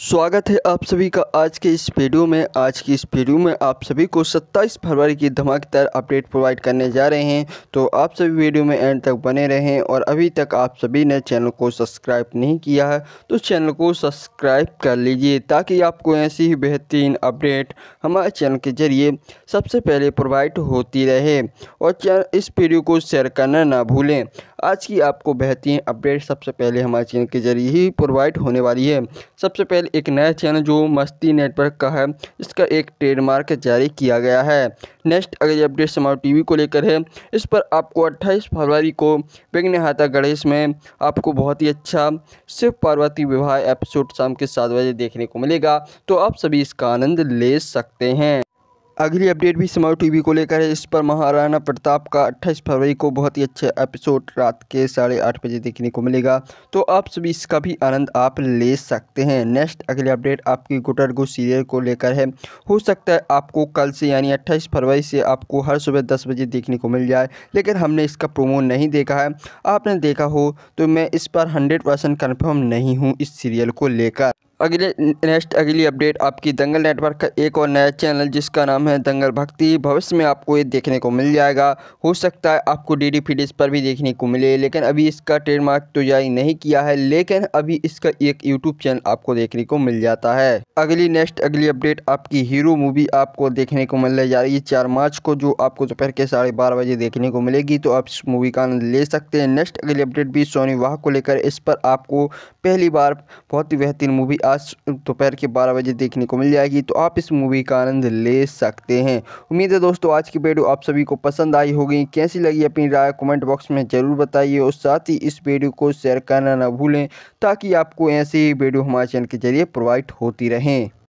स्वागत है आप सभी का आज के इस वीडियो में आज की इस वीडियो में आप सभी को 27 फरवरी की धमाकेदार अपडेट प्रोवाइड करने जा रहे हैं तो आप सभी वीडियो में एंड तक बने रहें और अभी तक आप सभी ने चैनल को सब्सक्राइब नहीं किया है तो चैनल को सब्सक्राइब कर लीजिए ताकि आपको ऐसी ही बेहतरीन अपडेट हमारे चैनल के जरिए सबसे पहले प्रोवाइड होती रहे और इस वीडियो को शेयर करना ना भूलें आज की आपको बेहतरीन अपडेट सबसे पहले हमारे चैनल के जरिए ही प्रोवाइड होने वाली है सबसे पहले एक नया चैनल जो मस्ती नेटवर्क का है इसका एक ट्रेडमार्क जारी किया गया है नेक्स्ट अगली अपडेट टी टीवी को लेकर है इस पर आपको 28 फरवरी को विघ्नहाता गणेश में आपको बहुत ही अच्छा शिव पार्वती विवाह एपिसोड शाम के सात बजे देखने को मिलेगा तो आप सभी इसका आनंद ले सकते हैं अगली अपडेट भी समारोह टीवी को लेकर है इस पर महाराणा प्रताप का 28 फरवरी को बहुत ही अच्छे एपिसोड रात के साढ़े आठ बजे देखने को मिलेगा तो आप सभी इसका भी आनंद आप ले सकते हैं नेक्स्ट अगली अपडेट आपकी गुटर गु सीरियल को लेकर है हो सकता है आपको कल से यानी 28 फरवरी से आपको हर सुबह दस बजे देखने को मिल जाए लेकिन हमने इसका प्रोमो नहीं देखा है आपने देखा हो तो मैं इस पर हंड्रेड कन्फर्म नहीं हूँ इस सीरियल को लेकर अगले नेक्स्ट अगली अपडेट आपकी दंगल नेटवर्क का एक और नया चैनल जिसका नाम है दंगल भक्ति भविष्य में आपको ये देखने को मिल जाएगा हो सकता है आपको डी डी पर भी देखने को मिले लेकिन अभी इसका ट्रेडमार्क तो जारी नहीं किया है लेकिन अभी इसका एक यूट्यूब चैनल आपको देखने को मिल जाता है अगली नेक्स्ट अगली अपडेट आपकी हीरो मूवी आपको देखने को मिलने जा रही है चार मार्च को जो आपको दोपहर के साढ़े बारह बजे देखने को मिलेगी तो आप इस मूवी का आनंद ले सकते हैं नेक्स्ट अगली अपडेट भी सोनी वाह को लेकर इस पर आपको पहली बार बहुत ही बेहतरीन मूवी आज दोपहर के बारह बजे देखने को मिल जाएगी तो आप इस मूवी का आनंद ले सकते हैं उम्मीद है दोस्तों आज की वीडियो आप सभी को पसंद आई होगी कैसी लगी अपनी राय कमेंट बॉक्स में ज़रूर बताइए और साथ ही इस वीडियो को शेयर करना ना भूलें ताकि आपको ऐसी ही वीडियो हमारे चैनल के जरिए प्रोवाइड होती रहें